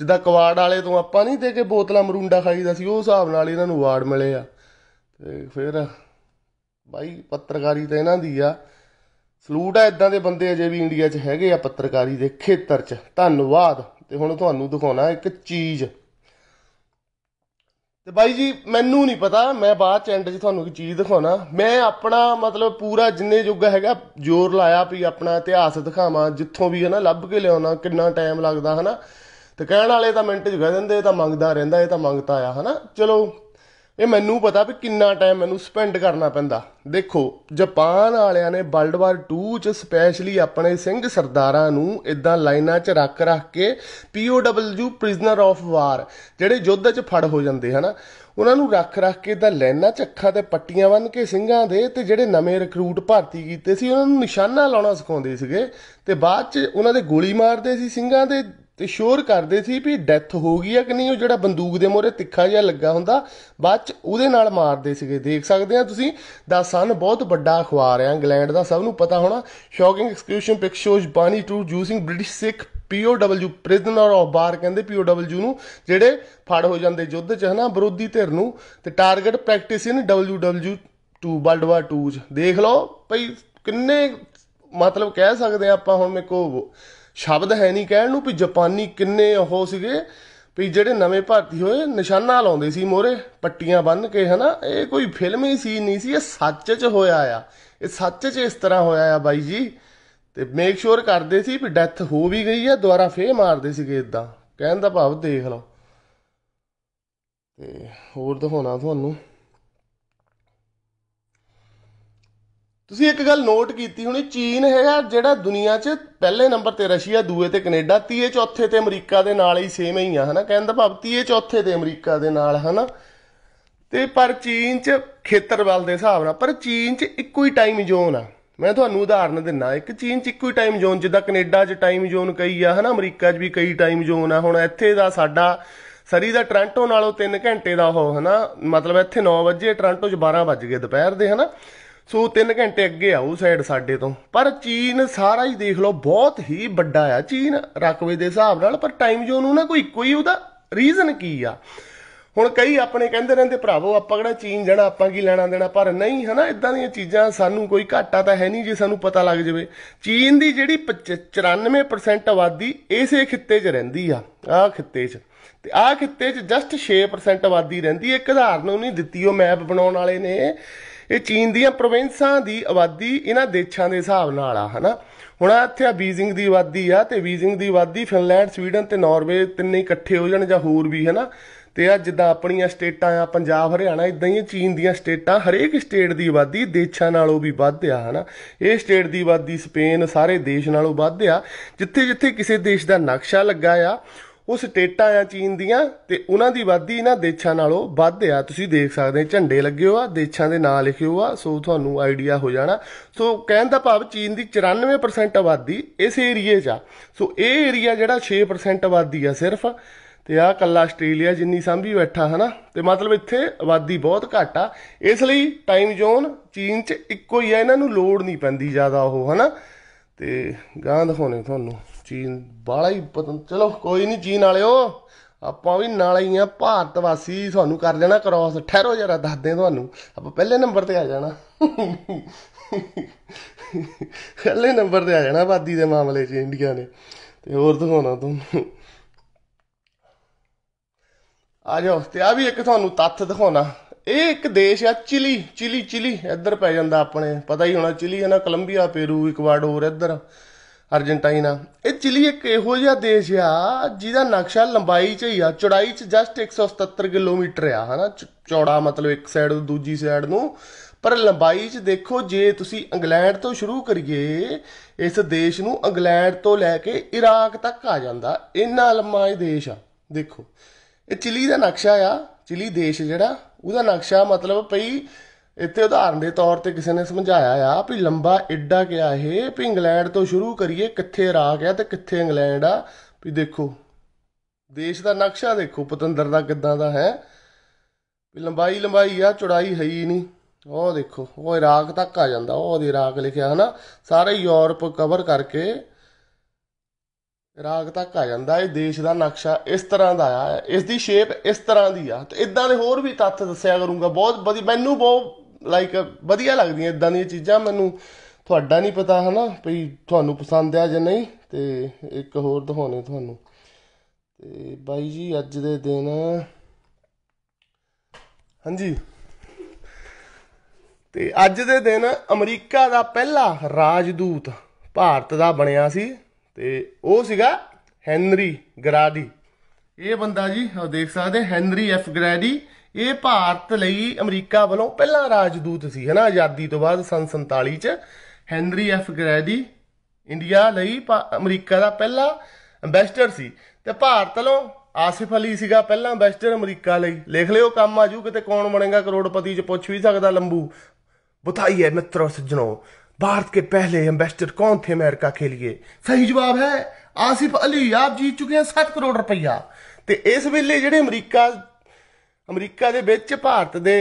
ਜਿੱਦਾਂ ਕਵਾੜ ਵਾਲੇ ਤੋਂ ਆਪਾਂ ਨਹੀਂ ਦੇ ਕੇ ਬੋਤਲਾਂ ਮਰੂੰਡਾ ਖਾਈਦਾ ਸੀ ਉਹ ਹਿਸਾਬ ਨਾਲ ਇਹਨਾਂ ਨੂੰ ਅਵਾਰਡ ਮਿਲੇ ਆ ਤੇ ਫਿਰ ਬਾਈ ਪੱਤਰਕਾਰੀ ਤਾਂ ਇਹਨਾਂ ਦੀ ਆ ਸਲੂਟ ਆ ਇਦਾਂ ਦੇ ਬੰਦੇ ਅਜੇ ਵੀ ਇੰਡੀਆ 'ਚ ਹੈਗੇ ਆ ਪੱਤਰਕਾਰੀ ਦੇ ਖੇਤਰ 'ਚ ਧੰਨਵਾਦ ਤੇ ਹੁਣ ਤੁਹਾਨੂੰ ਦਿਖਾਉਣਾ ਇੱਕ ਚੀਜ਼ ਤੇ ਬਾਈ ਜੀ ਮੈਨੂੰ ਨਹੀਂ ਪਤਾ ਮੈਂ ਬਾਅਦ ਚ ਐਂਡ 'ਚ ਤੁਹਾਨੂੰ ਇੱਕ ਚੀਜ਼ ਦਿਖਾਉਣਾ ਮੈਂ ਆਪਣਾ ਮਤਲਬ ਪੂਰਾ ਜਿੰਨੇ ਯੁੱਗ ਹੈਗਾ ਜ਼ੋਰ ਲਾਇਆ ਵੀ ਆਪਣਾ ਇਤਿਹਾਸ ਦਿਖਾਵਾਂ ਜਿੱਥੋਂ ਵੀ ਹੈ ਨਾ ਲੱਭ ਕੇ ਲਿਆਉਣਾ ਕਿੰਨਾ ਟਾਈਮ ਲੱਗਦਾ ਹਨਾ ਤੇ ਕਹਿਣ ਵਾਲੇ ਤਾਂ ਮਿੰਟ 'ਚ ਕਹਿ ਦਿੰਦੇ ਇਹ ਤਾਂ ਮੰਗਦਾ ਰਹਿੰਦਾ ਇਹ ਤਾਂ ਮੰਗਤਾ ਆ ਹਨਾ ਚਲੋ ਇਹ ਮੈਨੂੰ ਪਤਾ ਵੀ ਕਿੰਨਾ ਟਾਈਮ ਮੈਨੂੰ ਸਪੈਂਡ ਕਰਨਾ ਪੈਂਦਾ ਦੇਖੋ ਜਾਪਾਨ ਵਾਲਿਆਂ ਨੇ ਵਰਲਡ ਵਾਰ 2 ਚ ਸਪੈਸ਼ਲੀ ਆਪਣੇ ਸਿੰਘ ਸਰਦਾਰਾਂ ਨੂੰ ਇਦਾਂ ਲਾਈਨਾਂ 'ਚ ਰੱਖ ਰੱਖ ਕੇ ਪੀਓਡਬਲਯੂ ਪ੍ਰਿਜ਼ਨਰ ਆਫ ਵਾਰ ਜਿਹੜੇ ਯੁੱਧ 'ਚ ਫੜ ਹੋ ਜਾਂਦੇ ਹਨਾ ਉਹਨਾਂ ਨੂੰ ਰੱਖ ਰੱਖ ਕੇ ਤਾਂ ਲਾਈਨਾਂ 'ਚ ਅੱਖਾਂ ਤੇ ਪੱਟੀਆਂ ਬੰਨ ਕੇ ਸਿੰਘਾਂ ਦੇ ਤੇ ਜਿਹੜੇ ਨਵੇਂ ਰਿਕਰੂਟ ਭਰਤੀ ਕੀਤੇ ਸੀ ਉਹਨਾਂ ਨੂੰ ਨਿਸ਼ਾਨਾ ਲਾਉਣਾ ਸਿਖਾਉਂਦੇ ਸੀਗੇ ਤੇ ਬਾਅਦ 'ਚ ਉਹਨਾਂ ਦੇ ਗੋਲੀ ਮਾਰਦੇ ਸੀ ਸਿੰਘਾਂ ਦੇ ਤੇ ਸ਼ੋਰ ਕਰਦੇ ਸੀ ਵੀ ਡੈਥ ਹੋ ਗਈ ਆ ਕਿ ਨਹੀਂ ਉਹ ਜਿਹੜਾ ਬੰਦੂਕ ਦੇ ਮੋਰੇ ਤਿੱਖਾ ਜਿਹਾ ਲੱਗਾ ਹੁੰਦਾ ਬਾਅਦ ਚ ਉਹਦੇ ਨਾਲ ਮਾਰਦੇ ਸੀਗੇ ਦੇਖ ਸਕਦੇ ਆ ਤੁਸੀਂ ਦਾ ਸਨ ਬਹੁਤ ਵੱਡਾ ਅਖਬਾਰ ਆ ਇੰਗਲੈਂਡ ਦਾ ਸਭ ਨੂੰ ਪਤਾ ਹੋਣਾ ਸ਼ੌਕਿੰਗ ਐਕਸਕਿਊਸ਼ਨ ਪਿਕ ਸ਼ੋਜ਼ ਬਾਨੀ ਟੂ using British Sikh POW prisoner of war ਕਹਿੰਦੇ ਪੀਓਡਬਲਯੂ ਨੂੰ ਜਿਹੜੇ ਫੜ ਹੋ ਜਾਂਦੇ ਯੁੱਧ ਚ ਹਨਾ ਵਿਰੋਧੀ ਧਿਰ ਨੂੰ ਤੇ target practice in WW 2 world war 2 ਦੇਖ ਲਓ ਭਈ ਕਿੰਨੇ ਮਤਲਬ ਕਹਿ ਸਕਦੇ ਆ ਆਪਾਂ ਹੁਣ ਮੇ ਕੋ ਸ਼ਬਦ ਹੈ ਨਹੀਂ ਕਹਿਣ ਨੂੰ ਵੀ ਜਾਪਾਨੀ ਕਿੰਨੇ ਉਹ ਸੀਗੇ ਵੀ ਜਿਹੜੇ ਨਵੇਂ ਭਾਰਤੀ ਹੋਏ ਨਿਸ਼ਾਨਾ ਲਾਉਂਦੇ ਸੀ ਮੋਰੇ ਪੱਟੀਆਂ ਬੰਨ ਕੇ ਹਨਾ ਇਹ ਕੋਈ ਫਿਲਮੀ ਸੀ ਨਹੀਂ ਸੀ ਇਹ ਸੱਚ 'ਚ ਹੋਇਆ ਆ ਇਹ ਸੱਚ 'ਚ ਇਸ ਤਰ੍ਹਾਂ ਹੋਇਆ ਆ ਬਾਈ ਜੀ ਤੇ ਮੇਕ ਸ਼ੋਰ ਕਰਦੇ ਸੀ ਵੀ ਡੈਥ ਹੋ ਵੀ ਗਈ ਆ ਦੁਬਾਰਾ ਫੇਰ ਮਾਰਦੇ ਸੀਗੇ ਇਦਾਂ ਕਹਿਣ ਦਾ ਭਾਵ ਦੇਖ ਲਓ ਤੇ ਹੋਰ ਦਿਖਾਉਣਾ ਤੁਹਾਨੂੰ ਤੁਸੀਂ ਇੱਕ ਗੱਲ ਨੋਟ ਕੀਤੀ ਹੋਣੀ ਚੀਨ ਹੈਗਾ ਜਿਹੜਾ ਦੁਨੀਆ 'ਚ ਪਹਿਲੇ ਨੰਬਰ ਤੇ ਰਸ਼ੀਆ ਦੂਏ ਤੇ ਕੈਨੇਡਾ ਤੀਏ ਚੌਥੇ ਤੇ ਅਮਰੀਕਾ ਦੇ ਨਾਲ ਹੀ ਸੇਮ ਹੀ ਆ ਹਨਾ ਕਹਿੰਦਾ ਭਾਵ ਤੀਏ ਚੌਥੇ ਤੇ ਅਮਰੀਕਾ ਦੇ ਨਾਲ ਹਨਾ ਤੇ ਪਰ ਚੀਨ 'ਚ ਖੇਤਰਵਲ ਦੇ ਹਿਸਾਬ ਨਾਲ ਪਰ ਚੀਨ 'ਚ ਇੱਕੋ ਹੀ ਟਾਈਮ ਜ਼ੋਨ ਆ ਮੈਂ ਤੁਹਾਨੂੰ ਉਦਾਹਰਨ ਦਿੰਨਾ ਇੱਕ ਚੀਨ 'ਚ ਇੱਕੋ ਹੀ ਟਾਈਮ ਜ਼ੋਨ ਜਿੱਦਾਂ ਕੈਨੇਡਾ 'ਚ ਟਾਈਮ ਜ਼ੋਨ ਕਈ ਆ ਹਨਾ ਅਮਰੀਕਾ 'ਚ ਵੀ ਕਈ ਟਾਈਮ ਜ਼ੋਨ ਆ ਹੁਣ ਇੱਥੇ ਦਾ ਸਾਡਾ ਸਰੀ ਦਾ ਟ੍ਰਾਂਟੋ ਨਾਲੋਂ 3 ਘੰਟੇ ਦਾ ਉਹ ਹਨਾ ਮਤਲਬ ਇੱਥੇ 9 ਵਜੇ ਟ੍ਰਾਂਟੋ 'ਚ 12 ਵਜੇ ਦੁਪਹਿਰ ਦੇ ਹਨਾ ਸੋ 3 ਘੰਟੇ ਅੱਗੇ ਆਉ ਸਾਈਡ ਸਾਡੇ ਤੋਂ ਪਰ ਚੀਨ ਸਾਰਾ ਹੀ ਦੇਖ ਲਓ ਬਹੁਤ ਹੀ ਵੱਡਾ ਆ ਚੀਨ ਰਕਵੇ ਦੇ ਹਿਸਾਬ ਨਾਲ ਪਰ ਟਾਈਮ ਜ਼ੋਨ ਉਹਨਾਂ ਨਾ ਕੋਈ ਇੱਕੋ ਹੀ ਉਹਦਾ ਰੀਜ਼ਨ ਕੀ ਆ ਹੁਣ ਕਈ ਆਪਣੇ ਕਹਿੰਦੇ ਰਹਿੰਦੇ ਭਰਾਵੋ ਆਪਾਂ ਕਿਹੜਾ ਚੀਨ ਜਾਣਾ ਆਪਾਂ ਕੀ ਲੈਣਾ ਦੇਣਾ ਪਰ ਨਹੀਂ ਹਨਾ ਇਦਾਂ ਦੀਆਂ ਚੀਜ਼ਾਂ ਸਾਨੂੰ ਕੋਈ ਘਾਟਾ ਤਾਂ ਹੈ ਨਹੀਂ ਜੇ ਸਾਨੂੰ ਪਤਾ ਲੱਗ ਜਾਵੇ ਚੀਨ ਦੀ ਜਿਹੜੀ 94% ਆਬਾਦੀ ਇਸੇ ਖਿੱਤੇ 'ਚ ਰਹਿੰਦੀ ਆ ਆ ਖਿੱਤੇ 'ਚ ਤੇ ਆ ਖਿੱਤੇ 'ਚ ਜਸਟ 6% ਆਬਾਦੀ ਰਹਿੰਦੀ ਹੈ ਇੱਕ ਉਦਾਹਰਨ ਉਹਨੇ ਦਿੱਤੀ ਉਹ ਮੈਪ ਬਣਾਉਣ ਵਾਲੇ ਨੇ ਇਹ ਚੀਨ ਦੀਆਂ ਪ੍ਰੋਵਿੰਸਾਂ ਦੀ ਆਬਾਦੀ ਇਹਨਾਂ ਦੇਸ਼ਾਂ ਦੇ ਹਿਸਾਬ ਨਾਲ ਆ ਹਨਾ ਹੁਣ ਇੱਥੇ ਆ ਬੀਜ਼ਿੰਗ ਦੀ ਆਬਾਦੀ ਆ ਤੇ ਬੀਜ਼ਿੰਗ ਦੀ ਆਬਾਦੀ ਫਿਨਲੈਂਡ ਸਵੀਡਨ ਤੇ ਨਾਰਵੇ ਤਿੰਨੇ ਇਕੱਠੇ ਹੋ ਜਾਣ ਜਾਂ ਹੋਰ ਵੀ ਹਨਾ ਤੇ ਆ ਜਿੱਦਾਂ ਆਪਣੀਆਂ ਸਟੇਟਾਂ ਆ ਪੰਜਾਬ ਹਰਿਆਣਾ ਇਦਾਂ ਹੀ ਚੀਨ ਦੀਆਂ ਸਟੇਟਾਂ ਹਰੇਕ ਸਟੇਟ ਦੀ ਆਬਾਦੀ ਦੇਸ਼ਾਂ ਨਾਲੋਂ ਵੀ ਵੱਧ ਆ ਹਨਾ ਇਹ ਸਟੇਟ ਦੀ ਆਬਾਦੀ ਸਪੇਨ ਸਾਰੇ ਦੇਸ਼ ਨਾਲੋਂ ਵੱਧ ਆ ਜਿੱਥੇ ਜਿੱਥੇ ਕਿਸੇ ਦੇਸ਼ ਦਾ ਨਕਸ਼ਾ ਲੱਗਾ ਆ ਉਹ ਸਟੇਟਾਂ ਆ ਚੀਨ ਦੀਆਂ ਤੇ ਉਹਨਾਂ ਦੀ ਵਾਧੀ ਇਹਨਾਂ ਦੇਸ਼ਾਂ ਨਾਲੋਂ ਵੱਧ ਆ ਤੁਸੀਂ ਦੇਖ ਸਕਦੇ ਝੰਡੇ ਲੱਗੇ ਹੋ ਆ ਦੇਸ਼ਾਂ ਦੇ ਨਾਂ ਲਿਖੇ ਹੋ ਆ ਸੋ ਤੁਹਾਨੂੰ ਆਈਡੀਆ ਹੋ ਜਾਣਾ ਸੋ ਕਹਿਣ ਦਾ ਭਾਵ ਚੀਨ ਦੀ 94% ਆਬਾਦੀ ਇਸ ਏਰੀਏ 'ਚ ਆ ਸੋ ਇਹ ਏਰੀਆ ਜਿਹੜਾ 6% ਆਬਾਦੀ ਆ ਸਿਰਫ ਤੇ ਆ ਕੱਲਾ ਆਸਟ੍ਰੇਲੀਆ ਜਿੰਨੀ ਸਾਂਭੀ ਬੈਠਾ ਹਨਾ ਤੇ ਮਤਲਬ ਇੱਥੇ ਆਬਾਦੀ ਬਹੁਤ ਘੱਟ ਆ ਇਸ ਲਈ ਟਾਈਮ ਜ਼ੋਨ ਚੀਨ 'ਚ ਇੱਕੋ ਹੀ ਆ ਇਹਨਾਂ ਨੂੰ ਲੋਡ ਨਹੀਂ ਪੈਂਦੀ ਜ਼ਿਆਦਾ ਉਹ ਹਨਾ ਤੇ ਗਾਂ ਦਿਖਾਉਣੇ ਤੁਹਾਨੂੰ ਚੀਨ ਬਾਲਾ ਹੀ ਪਤਨ ਚਲੋ ਕੋਈ ਨਹੀਂ ਚੀਨ ਵਾਲਿਓ ਆਪਾਂ ਵੀ ਨਾਲ ਹੀ ਆ ਭਾਰਤ ਵਾਸੀ ਤੁਹਾਨੂੰ ਕਰ ਦੇਣਾ ਕ੍ਰੋਸ ਠਹਿਰੋ ਜਰਾ ਦੱਸ ਦੇ ਤੁਹਾਨੂੰ ਆਪਾਂ ਪਹਿਲੇ ਨੰਬਰ ਤੇ ਆ ਜਾਣਾ ਪਹਿਲੇ ਨੰਬਰ ਤੇ ਆ ਜਾਣਾ ਆਬਾਦੀ ਦੇ ਮਾਮਲੇ 'ਚ ਇੰਡੀਆ ਨੇ ਤੇ ਹੋਰ ਦਿਖਾਉਣਾ ਤੁਹਾਨੂੰ ਆ ਜਾਓ ਤੇ ਆ ਵੀ ਇੱਕ ਤੁਹਾਨੂੰ ਤੱਥ ਦਿਖਾਉਣਾ ਇਹ ਇੱਕ ਦੇਸ਼ ਆ ਚਿਲੀ ਚਿਲੀ ਚਿਲੀ ਇੱਧਰ ਪੈ ਜਾਂਦਾ ਆਪਣੇ ਪਤਾ ਹੀ ਹੋਣਾ ਚਿਲੀ ਹੈ ਨਾ ਕੋਲੰਬੀਆ ਪੇਰੂ ਇਕਵਾਡੋਰ ਇੱਧਰ ਅਰਜنٹਾਈਨਾ ਇਹ ਚਿਲੀ ਇੱਕ ਇਹੋ ਜਿਹਾ ਦੇਸ਼ ਆ ਜਿਹਦਾ ਨਕਸ਼ਾ ਲੰਬਾਈ 'ਚ ਹੀ ਆ ਚੌੜਾਈ 'ਚ ਜਸਟ 177 ਕਿਲੋਮੀਟਰ ਆ ਹਨਾ ਚੌੜਾ ਮਤਲਬ ਇੱਕ ਸਾਈਡ ਤੋਂ ਦੂਜੀ ਸਾਈਡ ਨੂੰ ਪਰ ਲੰਬਾਈ 'ਚ ਦੇਖੋ ਜੇ ਤੁਸੀਂ ਇੰਗਲੈਂਡ ਤੋਂ ਸ਼ੁਰੂ ਕਰੀਏ ਇਸ ਦੇਸ਼ ਨੂੰ ਇੰਗਲੈਂਡ ਤੋਂ ਲੈ ਕੇ ਇਰਾਕ ਤੱਕ ਆ ਜਾਂਦਾ ਇੰਨਾ ਲੰਮਾ ਇਹ ਦੇਸ਼ ਆ ਦੇਖੋ ਇਹ ਚਿਲੀ ਦਾ ਨਕਸ਼ਾ ਆ ਚਿਲੀ ਦੇਸ਼ ਜਿਹੜਾ ਉਹਦਾ ਨਕਸ਼ਾ ਮਤਲਬ ਪਈ ਇੱਥੇ ਉਦਾਹਰਨ ਦੇ ਤੌਰ ਤੇ ਕਿਸੇ ਨੇ ਸਮਝਾਇਆ ਆ ਵੀ ਲੰਬਾ ਐਡਾ ਕਿਆ ਇਹ ਵੀ ਇੰਗਲੈਂਡ ਤੋਂ ਸ਼ੁਰੂ ਕਰੀਏ ਕਿੱਥੇ ਇਰਾਕ ਆ ਤੇ ਕਿੱਥੇ ਇੰਗਲੈਂਡ ਆ ਵੀ ਦੇਖੋ ਦੇਸ਼ ਦਾ ਨਕਸ਼ਾ ਦੇਖੋ ਪਤੰਦਰ ਦਾ ਕਿੱਦਾਂ ਦਾ ਹੈ ਵੀ ਲੰਬਾਈ ਲੰਬਾਈ ਆ ਚੌੜਾਈ ਹੈ ਹੀ ਨਹੀਂ ਉਹ ਦੇਖੋ ਉਹ ਇਰਾਕ ਤੱਕ ਆ ਜਾਂਦਾ ਉਹ ਇਰਾਕ ਲਿਖਿਆ ਹਨਾ ਸਾਰੇ ਯੂਰਪ ਕਵਰ ਕਰਕੇ ਇਰਾਕ ਤੱਕ ਆ ਜਾਂਦਾ ਇਹ ਦੇਸ਼ ਦਾ ਨਕਸ਼ਾ ਇਸ ਤਰ੍ਹਾਂ ਦਾ ਆ ਇਸ ਦੀ ਸ਼ੇਪ ਇਸ ਤਰ੍ਹਾਂ ਦੀ ਆ ਤੇ ਇਦਾਂ ਦੇ ਹੋਰ ਵੀ ਤੱਥ ਦੱਸਿਆ ਕਰੂੰਗਾ ਬਹੁਤ ਬੜੀ ਮੈਨੂੰ ਬਹੁਤ ਲਾਈਕ ਵਧੀਆ ਲੱਗਦੀਆਂ ਇਦਾਂ ਦੀਆਂ ਚੀਜ਼ਾਂ ਮੈਨੂੰ ਤੁਹਾਡਾ ਨਹੀਂ ਪਤਾ ਹਨਾ ਭਈ ਤੁਹਾਨੂੰ ਪਸੰਦ ਆ ਜਾਂ ਨਹੀਂ ਤੇ ਇੱਕ ਹੋਰ ਦਿਖਾਉਣੇ ਤੁਹਾਨੂੰ ਤੇ ਬਾਈ ਜੀ ਅੱਜ ਦੇ ਦਿਨ ਹਾਂਜੀ ਤੇ ਅੱਜ ਦੇ ਦਿਨ ਅਮਰੀਕਾ ਦਾ ਪਹਿਲਾ ਰਾਜਦੂਤ ਭਾਰਤ ਦਾ ਬਣਿਆ ਸੀ ਤੇ ਉਹ ਸੀਗਾ ਹੈਨਰੀ ਗਰਾਦੀ ਇਹ ਬੰਦਾ ਜੀ ਉਹ ਦੇਖ ਸਕਦੇ ਹੈਨਰੀ ਐਫ ਗਰਾਦੀ ਇਹ ਭਾਰਤ ਲਈ ਅਮਰੀਕਾ ਵੱਲੋਂ ਪਹਿਲਾ ਰਾਜਦੂਤ ਸੀ ਹਨਾ ਆਜ਼ਾਦੀ ਤੋਂ ਬਾਅਦ ਸਨ 47 ਚ ਹੈਨਰੀ ਐਫ ਗ੍ਰੈਡੀ ਇੰਡੀਆ ਲਈ ਅਮਰੀਕਾ ਦਾ ਪਹਿਲਾ ਐਮਬੈਸਡਰ ਸੀ ਤੇ ਭਾਰਤ ਵੱਲੋਂ ਆਸਿਫ ਅਲੀ ਸੀਗਾ ਪਹਿਲਾ ਐਮਬੈਸਡਰ ਅਮਰੀਕਾ ਲਈ ਲਿਖ ਲਿਓ ਕੰਮ ਆ ਜੂ ਕਿਤੇ ਕੌਣ ਬਣੇਗਾ ਕਰੋੜਪਤੀ ਚ ਪੁੱਛ ਵੀ ਸਕਦਾ ਲੰਬੂ ਹੈ ਮਿੱਤਰੋ ਸੱਜਣੋ ਭਾਰਤ ਕੇ ਪਹਿਲੇ ਐਮਬੈਸਡਰ ਕੌਣ ਥੇ ਅਮਰੀਕਾ ਕੇ ਲਈ ਸਹੀ ਜਵਾਬ ਹੈ ਆਸਿਫ ਅਲੀ ਆਪ ਜੀਤ चुके ਹਨ 7 ਕਰੋੜ ਰੁਪਈਆ ਤੇ ਇਸ ਵੇਲੇ ਜਿਹੜੇ ਅਮਰੀਕਾ ਅਮਰੀਕਾ ਦੇ ਵਿੱਚ ਭਾਰਤ ਦੇ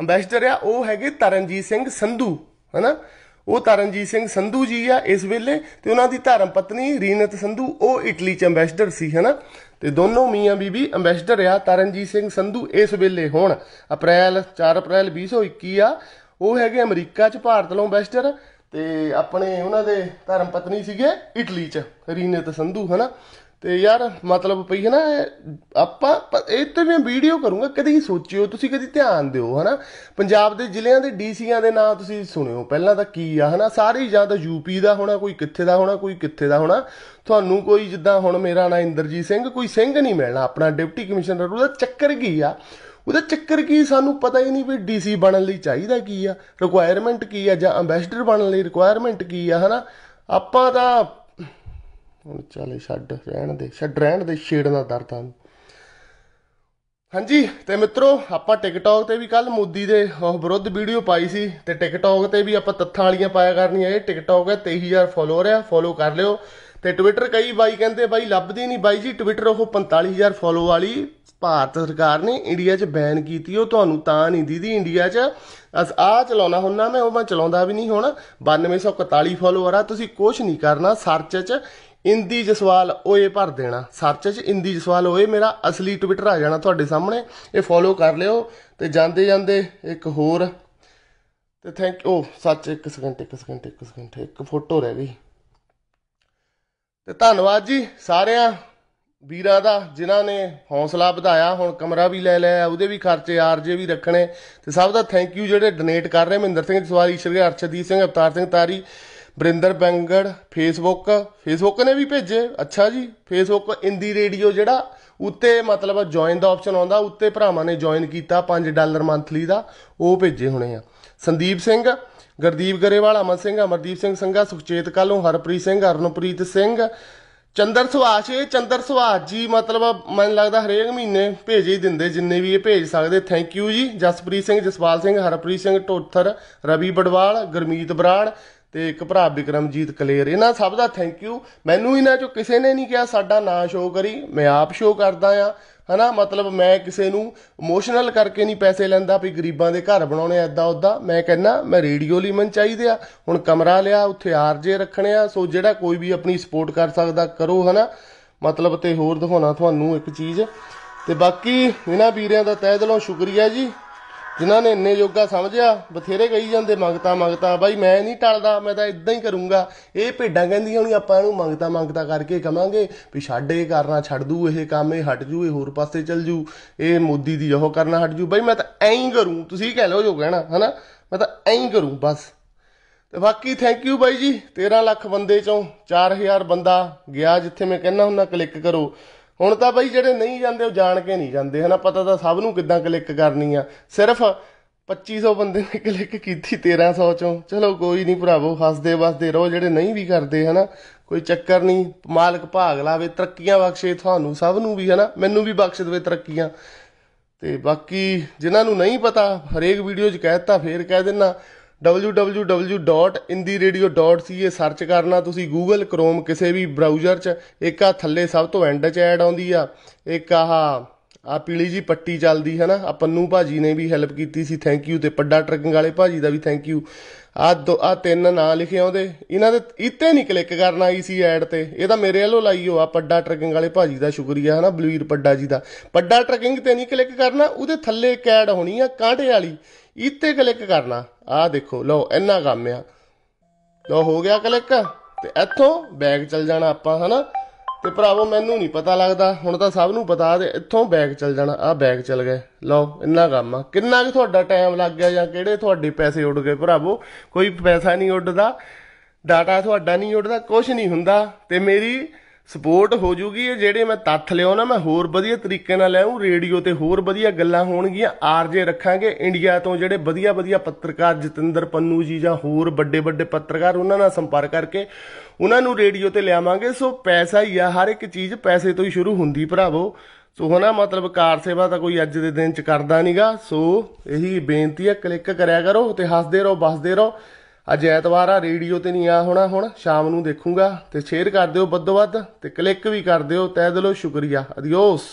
ਐਮਬੈਸਡਰ ਆ ਉਹ ਹੈਗੇ ਤਰਨਜੀਤ ਸਿੰਘ ਸੰਧੂ ਹਨਾ ਉਹ ਤਰਨਜੀਤ ਸਿੰਘ ਸੰਧੂ ਜੀ ਆ ਇਸ ਵੇਲੇ ਤੇ ਉਹਨਾਂ ਦੀ ਧਰਮ ਪਤਨੀ ਰੀਨਤ ਸੰਧੂ ਉਹ ਇਟਲੀ ਚ ਐਮਬੈਸਡਰ ਸੀ ਹਨਾ ਤੇ ਦੋਨੋਂ ਮੀਆਂ ਬੀਬੀ ਐਮਬੈਸਡਰ ਆ ਤਰਨਜੀਤ ਸਿੰਘ ਸੰਧੂ ਇਸ ਵੇਲੇ ਹੁਣ ਅਪ੍ਰੈਲ 4 ਅਪ੍ਰੈਲ 2021 ਆ ਉਹ ਹੈਗੇ ਅਮਰੀਕਾ ਚ ਭਾਰਤ ਲੋਂ ਐਮਬੈਸਡਰ ਤੇ ਆਪਣੇ ਉਹਨਾਂ ਦੇ ਧਰਮ ਪਤਨੀ ਸੀਗੇ ਇਟਲੀ ਚ ਰੀਨਤ ਸੰਧੂ ਹਨਾ ਤੇ ਯਾਰ ਮਤਲਬ ਪਈ ਹੈ ਨਾ ਆਪਾਂ ਇਹ ਤੇ ਮੈਂ ਵੀਡੀਓ ਕਰੂੰਗਾ ਕਦੀ ਸੋਚਿਓ ਤੁਸੀਂ ਕਦੀ ਧਿਆਨ ਦਿਓ ਹਨਾ ਪੰਜਾਬ ਦੇ ਜ਼ਿਲ੍ਹਿਆਂ ਦੇ ਡੀਸੀਆਂ ਦੇ ਨਾਂ ਤੁਸੀਂ ਸੁਣਿਓ ਪਹਿਲਾਂ ਤਾਂ ਕੀ ਆ ਹਨਾ ਸਾਰੇ ਜਾਂ ਤਾਂ ਯੂਪੀ ਦਾ ਹੋਣਾ ਕੋਈ ਕਿੱਥੇ ਦਾ ਹੋਣਾ ਕੋਈ ਕਿੱਥੇ ਦਾ ਹੋਣਾ ਤੁਹਾਨੂੰ ਕੋਈ ਜਿੱਦਾਂ ਹੁਣ ਮੇਰਾ ਨਾਂ ਇੰਦਰਜੀਤ ਸਿੰਘ ਕੋਈ ਸਿੰਘ ਨਹੀਂ ਮਿਲਣਾ ਆਪਣਾ ਡਿਪਟੀ ਕਮਿਸ਼ਨਰ ਉਹਦਾ ਚੱਕਰ ਕੀ ਆ ਉਹਦਾ ਚੱਕਰ ਕੀ ਸਾਨੂੰ ਪਤਾ ਹੀ ਨਹੀਂ ਵੀ ਡੀਸੀ ਬਣਨ ਲਈ ਚਾਹੀਦਾ ਕੀ ਆ ਰਿਕੁਆਇਰਮੈਂਟ ਕੀ ਆ ਜਾਂ ਐਮਬੈਸਡਰ ਬਣਨ ਲਈ ਰਿਕੁਆਇਰਮੈਂਟ ਕੀ ਆ ਹਨਾ ਆਪਾਂ ਤਾਂ ਹੁਣ ਚੱਲ ਛੱਡ ਰਹਿਣ ਦੇ ਛੱਡ ਰਹਿਣ ਦੇ ਦਾ ਦਰਦ ਨੂੰ ਹਾਂਜੀ ਤੇ ਮਿੱਤਰੋ ਆਪਾਂ ਟਿਕਟੌਕ ਤੇ ਵੀ ਕੱਲ ਮੋਦੀ ਦੇ ਉਹ ਵਿਰੁੱਧ ਵੀਡੀਓ ਪਾਈ ਸੀ ਤੇ ਟਿਕਟੌਕ ਤੇ ਵੀ ਆਪਾਂ ਤੱਥਾਂ ਵਾਲੀਆਂ ਪਾਇਆ ਕਰਨੀਆਂ ਇਹ ਟਿਕਟੌਕ ਹੈ 23000 ਫੋਲੋਅਰ ਆ ਫੋਲੋ ਕਰ ਲਿਓ ਤੇ ਟਵਿੱਟਰ ਕਈ ਬਾਈ ਕਹਿੰਦੇ ਬਾਈ ਲੱਭਦੀ ਨਹੀਂ ਬਾਈ ਜੀ ਟਵਿੱਟਰ ਉਹ 45000 ਫੋਲੋ ਵਾਲੀ ਭਾਰਤ ਸਰਕਾਰ ਨੇ ਇੰਡੀਆ 'ਚ ਬੈਨ ਕੀਤੀ ਉਹ ਤੁਹਾਨੂੰ ਤਾਂ ਨਹੀਂ ਦੀਦੀ ਇੰਡੀਆ 'ਚ ਅਸ ਆ ਚਲਾਉਣਾ ਹੁੰਨਾ ਮੈਂ ਉਹ ਮੈਂ ਚਲਾਉਂਦਾ ਵੀ ਨਹੀਂ ਹੁਣ 9241 ਫੋਲੋਅਰ ਆ ਤੁਸੀਂ ਕੁਝ ਨਹੀਂ ਕਰਨਾ ਸਰਚ 'ਚ ਇੰਦੀ ਜਸਵਾਲ ਓਏ ਭਰ ਦੇਣਾ ਸਰਚ 'ਚ ਇੰਦੀ ਜਸਵਾਲ ਓਏ ਮੇਰਾ ਅਸਲੀ ਟਵਿੱਟਰ ਆ ਜਾਣਾ ਤੁਹਾਡੇ ਸਾਹਮਣੇ ਇਹ ਫੋਲੋ ਕਰ ਲਿਓ ਤੇ ਜਾਂਦੇ ਜਾਂਦੇ ਇੱਕ ਹੋਰ ਤੇ ਥੈਂਕ ਯੂ oh, ਸੱਚ ਇੱਕ ਸਕਿੰਟ ਇੱਕ ਸਕਿੰਟ ਇੱਕ ਸਕਿੰਟ ਇੱਕ ਫੋਟੋ ਰਹਿ ਗਈ ਤੇ ਧੰਨਵਾਦ ਜੀ ਸਾਰਿਆਂ ਵੀਰਾਂ ਦਾ ਜਿਨ੍ਹਾਂ ਨੇ ਹੌਸਲਾ ਵਧਾਇਆ ਹੁਣ ਕਮਰਾ ਵੀ ਲੈ ਲਿਆ ਉਹਦੇ ਵੀ ਖਰਚੇ ਆਰਜੇ ਵੀ ਰੱਖਣੇ ਤੇ ਸਭ ਦਾ ਥੈਂਕ ਯੂ ਜਿਹੜੇ ਡੋਨੇਟ ਕਰ ਰਹੇ ਮਹਿੰਦਰ ਸਿੰਘ ਈਸ਼ਰ ਸ਼ਰਗਰ ਅਰਸ਼ਦੀਪ ਸਿੰਘ ਅਵਤਾਰ ਸਿੰਘ ਤਾਰੀ ਬ੍ਰਿੰਦਰ ਬੈਂਗੜ ਫੇਸਬੁੱਕ ਫੇਸਬੁੱਕ ਨੇ ਵੀ ਭੇਜੇ ਅੱਛਾ ਜੀ ਫੇਸਬੁੱਕ ਇੰਦੀ ਰੇਡੀਓ ਜਿਹੜਾ ਉੱਤੇ ਮਤਲਬ ਜੁਆਇਨ ਦਾ ਆਪਸ਼ਨ ਆਉਂਦਾ ਉੱਤੇ ਭਰਾਵਾਂ ਨੇ ਜੁਆਇਨ ਕੀਤਾ 5 ਡਾਲਰ ਮੰਥਲੀ ਦਾ ਉਹ ਭੇਜੇ ਹੋਣੇ ਆ ਸੰਦੀਪ ਸਿੰਘ ਗਰਦੀਪ ਗਰੇਵਾਲ ਅਮਨ ਸਿੰਘ ਅਮਰਦੀਪ ਸਿੰਘ ਸੰਘਾ ਸੁਖਚੇਤ ਕਾਲੋਂ ਹਰਪ੍ਰੀਤ ਸਿੰਘ ਅਰਨਪ੍ਰੀਤ ਸਿੰਘ ਚੰਦਰ ਸੁਭਾਸ਼ ਇਹ ਚੰਦਰ ਸੁਭਾਸ਼ ਜੀ ਮਤਲਬ ਮੈਨੂੰ ਲੱਗਦਾ ਹਰੇਕ ਮਹੀਨੇ ਭੇਜ ਹੀ ਦਿੰਦੇ ਜਿੰਨੇ ਵੀ ਇਹ ਭੇਜ ਸਕਦੇ ਥੈਂਕ ਯੂ ਜੀ ਜਸਪ੍ਰੀਤ ਸਿੰਘ ਜਸਪਾਲ ਸਿੰਘ ਹਰਪ੍ਰੀਤ ਸਿੰਘ ਟੋਥਰ ਰਵੀ ਬੜਵਾਲ ਗਰਮੀਤ ਬਰਾੜ ਤੇ ਇੱਕ ਭਰਾ ਵਿਕਰਮਜੀਤ ਕਲੇਰ ਇਹਨਾਂ ਸਭ ਦਾ ਥੈਂਕ ਯੂ ਮੈਨੂੰ ਇਹਨਾਂ ਚੋਂ ਕਿਸੇ ਨੇ ਨਹੀਂ ਕਿਹਾ ਸਾਡਾ ਨਾਂ ਸ਼ੋ ਕਰੀ ਮੈਂ ਆਪ ਸ਼ੋ ਕਰਦਾ ਆ ਹਨਾ ਮਤਲਬ ਮੈਂ ਕਿਸੇ ਨੂੰ ਇਮੋਸ਼ਨਲ ਕਰਕੇ ਨਹੀਂ ਪੈਸੇ ਲੈਂਦਾ ਵੀ ਗਰੀਬਾਂ ਦੇ ਘਰ ਬਣਾਉਣੇ ਐਦਾਂ ਉਦਾਂ ਮੈਂ ਕਹਿੰਦਾ ਮੈਂ ਰੇਡੀਓ ਲਈ ਮਨ ਚਾਹੀਦੇ ਆ ਹੁਣ ਕਮਰਾ ਲਿਆ ਉੱਥੇ ਆਰਜੇ ਰੱਖਣੇ ਆ ਸੋ ਜਿਹੜਾ ਕੋਈ ਵੀ ਆਪਣੀ ਸਪੋਰਟ ਕਰ ਸਕਦਾ ਕਰੋ ਹਨਾ ਮਤਲਬ ਤੇ ਹੋਰ ਦਿਖਾਉਣਾ ਤੁਹਾਨੂੰ ਇੱਕ ਚੀਜ਼ ਤੇ ਬਾਕੀ ਇਹਨਾਂ ਵੀਰਿਆਂ ਦਾ ਤਹਿ ਦਿਲੋਂ ਸ਼ੁਕਰੀਆ ਜੀ ਜਿਨ੍ਹਾਂ ਨੇ ਇੰਨੇ ਯੋਗਾ ਸਮਝਿਆ ਬਥੇਰੇ ਕਹੀ ਜਾਂਦੇ ਮੰਗਤਾ ਮੰਗਤਾ ਬਾਈ ਮੈਂ ਨਹੀਂ ਟਲਦਾ ਮੈਂ ਤਾਂ ਇਦਾਂ ਹੀ ਕਰੂੰਗਾ ਇਹ ਭੇਡਾਂ ਕਹਿੰਦੀਆਂ ਹੁਣ ਆਪਾਂ ਇਹਨੂੰ ਮੰਗਤਾ ਮੰਗਤਾ ਕਰਕੇ ਕਵਾਂਗੇ ਵੀ ਛੱਡ ਇਹ ਕਰਨਾ ਛੱਡ ਦੂ ਇਹ ਕੰਮ ਇਹ ਹਟ ਜੂ ਇਹ ਹੋਰ ਪਾਸੇ ਚੱਲ ਜੂ ਇਹ ਮੋਦੀ ਦੀ ਉਹ ਕਰਨਾ ਹਟ ਜੂ ਬਾਈ ਮੈਂ ਤਾਂ ਐਂ ਹੀ ਕਰੂੰ ਤੁਸੀਂ ਕਹਿ ਲਓ ਜੋ ਕਹਿਣਾ ਹਨਾ ਮੈਂ ਤਾਂ ਐਂ ਹੀ ਕਰੂੰ ਬਸ ਤੇ ਬਾਕੀ ਥੈਂਕ ਯੂ ਬਾਈ ਜੀ 13 ਲੱਖ ਬੰਦੇ ਚੋਂ 4000 ਬੰਦਾ ਗਿਆ ਜਿੱਥੇ ਮੈਂ ਕਹਿਣਾ ਹੁੰਦਾ ਕਲਿੱਕ ਕਰੋ ਹੁਣ ਤਾਂ ਬਾਈ ਜਿਹੜੇ ਨਹੀਂ ਜਾਂਦੇ ਉਹ ਜਾਣ ਕੇ ਨਹੀਂ ਜਾਂਦੇ ਹਨਾ ਪਤਾ ਤਾਂ ਸਭ ਨੂੰ ਕਿੱਦਾਂ ਕਲਿੱਕ ਕਰਨੀ ਆ ਸਿਰਫ 2500 ਬੰਦੇ ਨੇ ਕਲਿੱਕ ਕੀਤੀ 1300 ਚੋਂ ਚਲੋ ਕੋਈ ਨਹੀਂ ਭਰਾਵੋ ਹੱਸਦੇ ਵਸਦੇ ਰਹੋ ਜਿਹੜੇ ਨਹੀਂ ਵੀ ਕਰਦੇ ਹਨਾ ਕੋਈ ਚੱਕਰ ਨਹੀਂ ਮਾਲਕ ਭਾਗ ਲਾਵੇ ਤਰੱਕੀਆਂ ਬਖਸ਼ੇ ਤੁਹਾਨੂੰ ਸਭ ਨੂੰ ਵੀ ਹਨਾ ਮੈਨੂੰ ਵੀ ਬਖਸ਼ ਦੇਵੇ ਤਰੱਕੀਆਂ ਤੇ ਬਾਕੀ ਜਿਨ੍ਹਾਂ ਨੂੰ ਨਹੀਂ ਪਤਾ ਹਰੇਕ ਵੀਡੀਓ 'ਚ ਕਹਿ ਦਿੱਤਾ ਫੇਰ ਕਹਿ ਦਿੰਨਾ www.indiradio.ca ਸਰਚ ਕਰਨਾ ਤੁਸੀਂ Google Chrome ਕਿਸੇ ਵੀ ਬ੍ਰਾਊਜ਼ਰ 'ਚ ਇੱਕ ਆ ਥੱਲੇ ਸਭ ਤੋਂ ਐਂਡ 'ਚ ਐਡ ਆਉਂਦੀ ਆ ਇੱਕ ਆਹ ਆ ਪੀਲੀ ਜੀ ਪੱਟੀ ਚੱਲਦੀ ਹੈ ਨਾ ਆ ਪੰਨੂ ਭਾਜੀ ਨੇ ਵੀ ਹੈਲਪ ਕੀਤੀ ਸੀ ਥੈਂਕ ਯੂ ਤੇ ਪੱਡਾ ਟਰਕਿੰਗ ਵਾਲੇ ਭਾਜੀ ਦਾ ਵੀ ਥੈਂਕ ਯੂ ਆ ਦੋ ਆ ਤਿੰਨ ਨਾਂ ਲਿਖੇ ਆਉਂਦੇ ਇਹਨਾਂ ਦੇ ਇੱਥੇ ਨਹੀਂ ਕਲਿੱਕ ਕਰਨਾ ਆਈ ਸੀ ਐਡ ਤੇ ਇਹ ਤਾਂ ਮੇਰੇ ਵੱਲੋਂ ਲਾਈ ਹੋ ਆ ਪੱਡਾ ਟਰਕਿੰਗ ਵਾਲੇ ਭਾਜੀ ਦਾ ਸ਼ੁਕਰੀਆ ਹੈ ਨਾ ਬਲਵੀਰ ਪੱਡਾ ਜੀ ਦਾ ਪੱਡਾ ਟਰਕਿੰਗ ਤੇ ਨਹੀਂ ਕਲਿੱਕ ਕਰਨਾ ਉਹਦੇ ਥੱਲੇ ਇੱਕ ਐਡ ਹੋਣੀ ਆ ਕਾਂਟੇ ਵਾਲੀ ਇੱਥੇ ਕਲਿੱਕ ਕਰਨਾ ਆਹ ਦੇਖੋ ਲਓ ਇੰਨਾ ਕੰਮ ਆ ਲਓ ਹੋ ਗਿਆ ਕਲਿੱਕ ਤੇ ਇੱਥੋਂ ਬੈਗ ਚਲ ਜਾਣਾ ਆਪਾਂ ਹਨਾ ਤੇ ਭਰਾਵੋ ਮੈਨੂੰ ਨਹੀਂ ਪਤਾ ਲੱਗਦਾ ਹੁਣ ਤਾਂ ਸਭ ਨੂੰ ਪਤਾ ਦੇ ਇੱਥੋਂ ਬੈਗ ਚਲ ਜਾਣਾ ਆਹ ਬੈਗ ਚਲ ਗਏ ਲਓ ਇੰਨਾ ਕੰਮ ਆ ਕਿੰਨਾ ਕਿ ਤੁਹਾਡਾ ਟਾਈਮ ਲੱਗ ਗਿਆ ਜਾਂ ਕਿਹੜੇ ਤੁਹਾਡੇ ਪੈਸੇ ਉੱਡ ਗਏ ਭਰਾਵੋ ਕੋਈ ਪੈਸਾ ਨਹੀਂ ਉੱਡਦਾ ਡਾਟਾ ਤੁਹਾਡਾ ਨਹੀਂ ਉੱਡਦਾ ਕੁਝ ਨਹੀਂ ਹੁੰਦਾ ਤੇ ਮੇਰੀ ਸਪੋਰਟ ਹੋ ਜੂਗੀ ਇਹ ਜਿਹੜੇ ਮੈਂ ਤੱਥ ਲਿਓ ਨਾ ਮੈਂ ਹੋਰ ਵਧੀਆ ਤਰੀਕੇ ਨਾਲ ਲਿਆਉਂ ਰੇਡੀਓ ਤੇ ਹੋਰ ਵਧੀਆ ਗੱਲਾਂ ਹੋਣਗੀਆਂ ਆਰਜੇ ਰੱਖਾਂਗੇ ਇੰਡੀਆ ਤੋਂ ਜਿਹੜੇ ਵਧੀਆ ਵਧੀਆ ਪੱਤਰਕਾਰ ਜਤਿੰਦਰ ਪੰਨੂ ਜੀ ਜਾਂ ਹੋਰ ਵੱਡੇ ਵੱਡੇ ਪੱਤਰਕਾਰ ਉਹਨਾਂ ਨਾਲ ਸੰਪਰਕ ਕਰਕੇ ਉਹਨਾਂ ਨੂੰ ਰੇਡੀਓ ਤੇ ਲਿਆਵਾਂਗੇ ਸੋ ਪੈਸਾ ਹੀ ਆ ਹਰ ਇੱਕ ਚੀਜ਼ ਪੈਸੇ ਤੋਂ ਹੀ ਸ਼ੁਰੂ ਹੁੰਦੀ ਭਰਾਵੋ ਸੋ ਹਨਾ ਮਤਲਬ ਕਾਰ ਸੇਵਾ ਤਾਂ ਕੋਈ ਅੱਜ ਦੇ ਦਿਨ ਚ ਕਰਦਾ ਨਹੀਂਗਾ ਸੋ ਇਹੀ ਬੇਨਤੀ ਹੈ ਕਲਿੱਕ ਕਰਿਆ ਕਰੋ ਤੇ ਹੱਸਦੇ ਰਹੋ ਬਸਦੇ ਰਹੋ ਅੱਜ ਐਤਵਾਰ ਆ ਰੇਡੀਓ ਤੇ ਨਹੀਂ ਆ ਹੋਣਾ ਹੁਣ ਸ਼ਾਮ ਨੂੰ ਦੇਖੂੰਗਾ ਤੇ ਸ਼ੇਅਰ ਕਰ ਦਿਓ ਬੱਦੋ ਬੱਦ ਤੇ ਕਲਿੱਕ ਵੀ ਕਰ ਦਿਓ ਤੈ ਦਿਲੋਂ ਸ਼ੁਕਰੀਆ ਅਦੀਓਸ